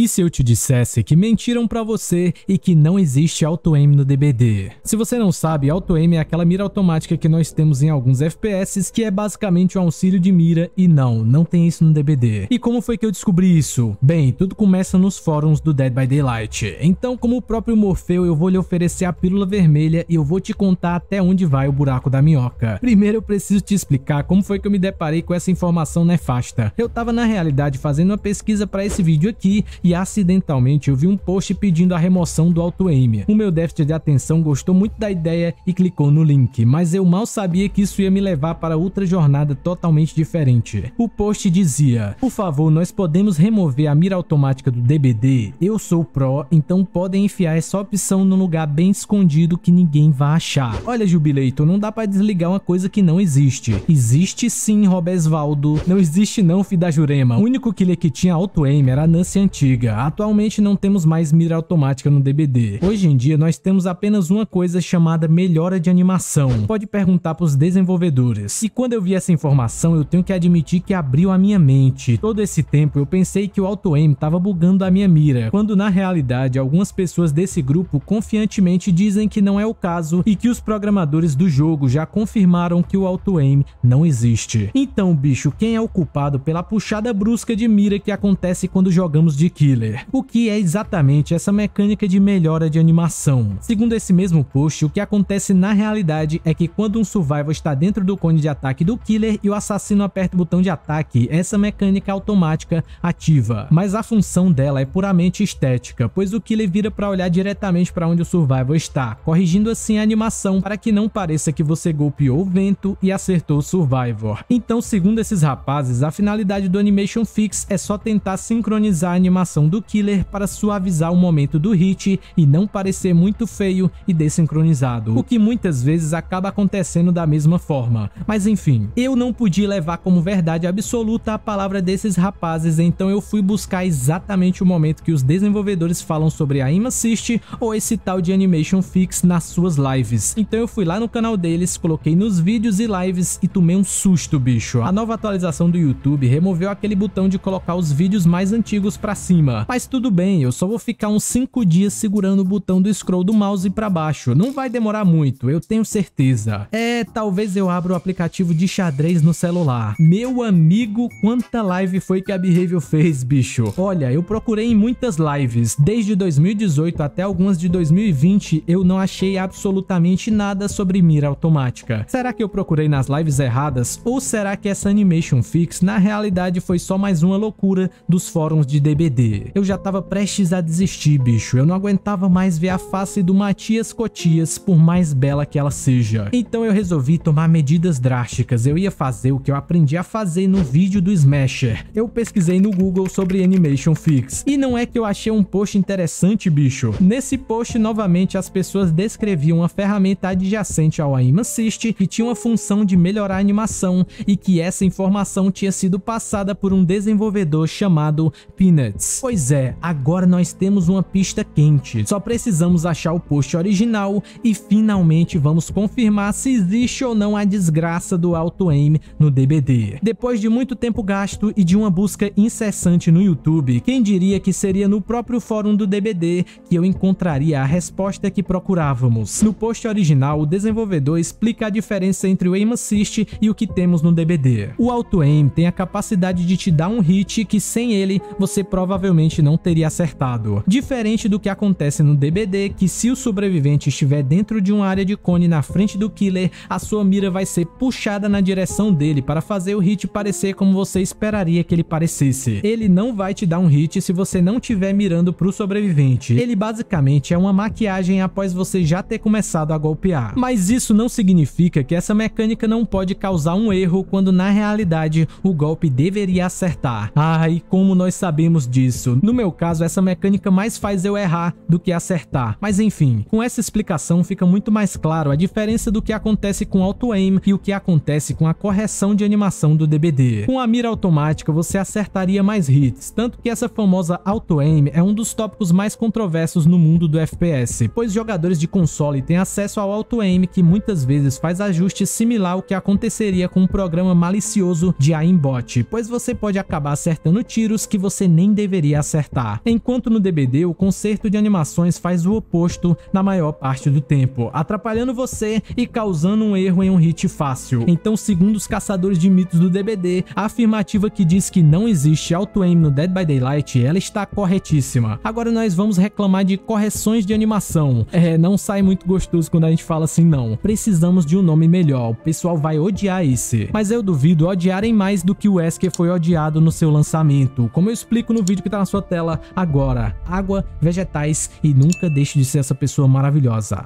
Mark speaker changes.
Speaker 1: E se eu te dissesse que mentiram para você e que não existe auto-aim no DBD? Se você não sabe, auto-aim é aquela mira automática que nós temos em alguns FPS, que é basicamente um auxílio de mira, e não, não tem isso no DBD. E como foi que eu descobri isso? Bem, tudo começa nos fóruns do Dead by Daylight. Então, como o próprio Morfeu, eu vou lhe oferecer a pílula vermelha e eu vou te contar até onde vai o buraco da minhoca. Primeiro, eu preciso te explicar como foi que eu me deparei com essa informação nefasta. Eu tava, na realidade, fazendo uma pesquisa para esse vídeo aqui, e e acidentalmente eu vi um post pedindo a remoção do auto-aim. O meu déficit de atenção gostou muito da ideia e clicou no link, mas eu mal sabia que isso ia me levar para outra jornada totalmente diferente. O post dizia, por favor, nós podemos remover a mira automática do DBD, eu sou pro, então podem enfiar essa opção num lugar bem escondido que ninguém vai achar. Olha jubileito, não dá para desligar uma coisa que não existe. Existe sim, Robesvaldo. Não existe não, Fidajurema. O único que que tinha auto-aim era a Nancy antiga Atualmente não temos mais mira automática no DBD. Hoje em dia nós temos apenas uma coisa chamada melhora de animação. Pode perguntar para os desenvolvedores. E quando eu vi essa informação, eu tenho que admitir que abriu a minha mente. Todo esse tempo eu pensei que o Auto Aim estava bugando a minha mira, quando na realidade algumas pessoas desse grupo confiantemente dizem que não é o caso e que os programadores do jogo já confirmaram que o Auto Aim não existe. Então, bicho, quem é o culpado pela puxada brusca de mira que acontece quando jogamos de Killer. O que é exatamente essa mecânica de melhora de animação? Segundo esse mesmo post, o que acontece na realidade é que quando um survival está dentro do cone de ataque do Killer e o assassino aperta o botão de ataque, essa mecânica automática ativa. Mas a função dela é puramente estética, pois o Killer vira para olhar diretamente para onde o survival está, corrigindo assim a animação para que não pareça que você golpeou o vento e acertou o survivor. Então, segundo esses rapazes, a finalidade do Animation Fix é só tentar sincronizar a animação animação do Killer para suavizar o momento do hit e não parecer muito feio e desincronizado, o que muitas vezes acaba acontecendo da mesma forma. Mas enfim, eu não podia levar como verdade absoluta a palavra desses rapazes, então eu fui buscar exatamente o momento que os desenvolvedores falam sobre a Aim Assist ou esse tal de Animation Fix nas suas lives. Então eu fui lá no canal deles, coloquei nos vídeos e lives e tomei um susto, bicho. A nova atualização do YouTube removeu aquele botão de colocar os vídeos mais antigos para cima, cima. Mas tudo bem, eu só vou ficar uns 5 dias segurando o botão do scroll do mouse para baixo. Não vai demorar muito, eu tenho certeza. É, talvez eu abra o aplicativo de xadrez no celular. Meu amigo, quanta live foi que a Behavior fez, bicho? Olha, eu procurei em muitas lives. Desde 2018 até algumas de 2020, eu não achei absolutamente nada sobre mira automática. Será que eu procurei nas lives erradas? Ou será que essa animation fix na realidade foi só mais uma loucura dos fóruns de DBD? Eu já tava prestes a desistir, bicho. Eu não aguentava mais ver a face do Matias Cotias, por mais bela que ela seja. Então eu resolvi tomar medidas drásticas. Eu ia fazer o que eu aprendi a fazer no vídeo do Smasher. Eu pesquisei no Google sobre Animation Fix. E não é que eu achei um post interessante, bicho. Nesse post, novamente, as pessoas descreviam uma ferramenta adjacente ao Aim Assist que tinha uma função de melhorar a animação e que essa informação tinha sido passada por um desenvolvedor chamado Peanuts. Pois é, agora nós temos uma pista quente. Só precisamos achar o post original e finalmente vamos confirmar se existe ou não a desgraça do Auto Aim no DBD. Depois de muito tempo gasto e de uma busca incessante no YouTube, quem diria que seria no próprio fórum do DBD que eu encontraria a resposta que procurávamos. No post original, o desenvolvedor explica a diferença entre o Aim Assist e o que temos no DBD. O Auto Aim tem a capacidade de te dar um hit que sem ele você provavelmente provavelmente não teria acertado. Diferente do que acontece no DBD, que se o sobrevivente estiver dentro de uma área de cone na frente do killer, a sua mira vai ser puxada na direção dele para fazer o hit parecer como você esperaria que ele parecesse. Ele não vai te dar um hit se você não estiver mirando para o sobrevivente. Ele basicamente é uma maquiagem após você já ter começado a golpear. Mas isso não significa que essa mecânica não pode causar um erro quando na realidade o golpe deveria acertar. Ah, e como nós sabemos disso, no meu caso, essa mecânica mais faz eu errar do que acertar. Mas enfim, com essa explicação fica muito mais claro a diferença do que acontece com auto-aim e o que acontece com a correção de animação do DBD. Com a mira automática, você acertaria mais hits, tanto que essa famosa auto-aim é um dos tópicos mais controversos no mundo do FPS, pois jogadores de console têm acesso ao auto-aim que muitas vezes faz ajustes similar ao que aconteceria com um programa malicioso de aimbot, pois você pode acabar acertando tiros que você nem deveria conseguiria acertar, enquanto no DBD o conserto de animações faz o oposto na maior parte do tempo, atrapalhando você e causando um erro em um hit fácil. Então, segundo os caçadores de mitos do DBD, a afirmativa que diz que não existe auto-aim no Dead by Daylight, ela está corretíssima. Agora nós vamos reclamar de correções de animação. É, não sai muito gostoso quando a gente fala assim, não. Precisamos de um nome melhor, o pessoal vai odiar esse. Mas eu duvido odiarem mais do que o Wesker foi odiado no seu lançamento. Como eu explico no vídeo que está na sua tela agora. Água, vegetais e nunca deixe de ser essa pessoa maravilhosa.